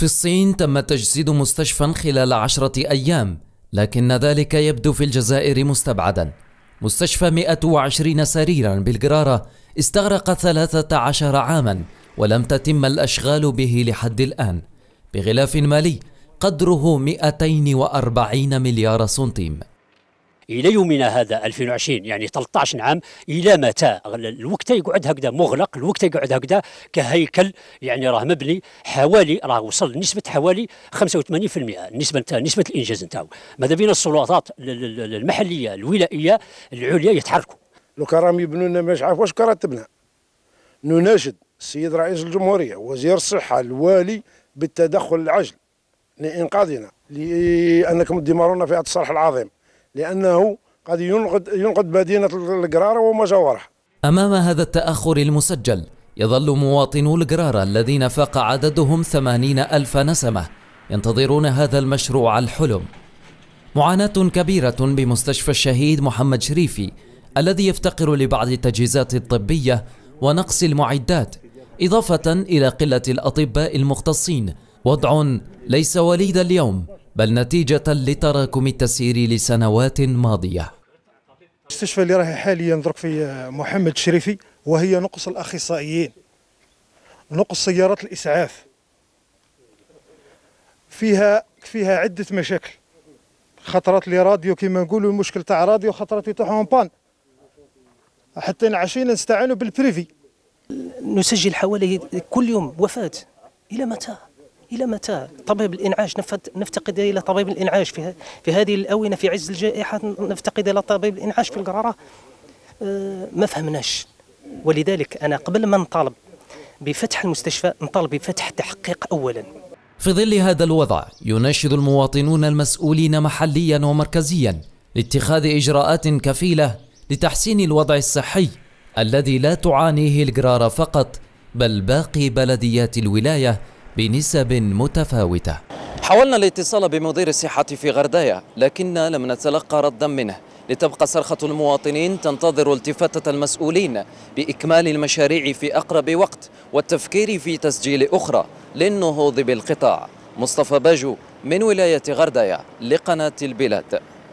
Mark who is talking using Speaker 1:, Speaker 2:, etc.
Speaker 1: في الصين تم تجسيد مستشفى خلال عشرة أيام لكن ذلك يبدو في الجزائر مستبعدا مستشفى 120 سريرا بالجرارة استغرق 13 عاما ولم تتم الأشغال به لحد الآن بغلاف مالي قدره 240 مليار سنتيم الى يومنا هذا 2020 يعني 13 عام الى متى الوقت
Speaker 2: يقعد هكذا مغلق الوقت يقعد هكذا كهيكل يعني راه مبني حوالي راه وصل نسبه حوالي 85% نتاع نسبه الانجاز نتاعو ماذا بين السلطات المحليه الولائيه العليا يتحركوا
Speaker 3: لو كرام يبنوا لنا مش عارف واش كراتبنا نناشد السيد رئيس الجمهوريه وزير الصحه الوالي بالتدخل العجل لانقاذنا لانكم تدمرونا في هذا الصرح العظيم لأنه قد ينقذ ينقذ مدينة القرارة ومجاورها
Speaker 1: أمام هذا التأخر المسجل يظل مواطنو القرارة الذين فاق عددهم ثمانين ألف نسمة ينتظرون هذا المشروع الحلم معاناة كبيرة بمستشفى الشهيد محمد شريفي الذي يفتقر لبعض التجهيزات الطبية ونقص المعدات إضافة إلى قلة الأطباء المختصين وضع ليس وليد اليوم بل نتيجة لتراكم التسيير لسنوات ماضية
Speaker 4: المستشفى اللي راهي حاليا درك في محمد الشريفي وهي نقص الأخصائيين نقص سيارات الإسعاف فيها فيها عدة مشاكل خطرات لي راديو كما نقولوا المشكل تاع راديو خطرات يطيحوا بان حتى عشينا نستعانوا
Speaker 2: بالبريفي نسجل حوالي كل يوم وفاة إلى متى؟ الى متى طبيب الانعاش نفتقد الى طبيب الانعاش في في هذه الاونه في عز الجائحه نفتقد الى طبيب الانعاش في القراره آه، ما فهمناش ولذلك انا قبل ما نطالب بفتح المستشفى نطالب بفتح تحقيق اولا
Speaker 1: في ظل هذا الوضع يناشد المواطنون المسؤولين محليا ومركزيا لاتخاذ اجراءات كفيله لتحسين الوضع الصحي الذي لا تعانيه القرار فقط بل باقي بلديات الولايه بنسب متفاوتة حاولنا الاتصال بمدير الصحة في غردايا لكننا لم نتلقى ردا منه لتبقى صرخة المواطنين تنتظر التفاتة المسؤولين بإكمال المشاريع في أقرب وقت والتفكير في تسجيل أخرى للنهوض بالقطاع مصطفى باجو من ولاية غردايا لقناة البلاد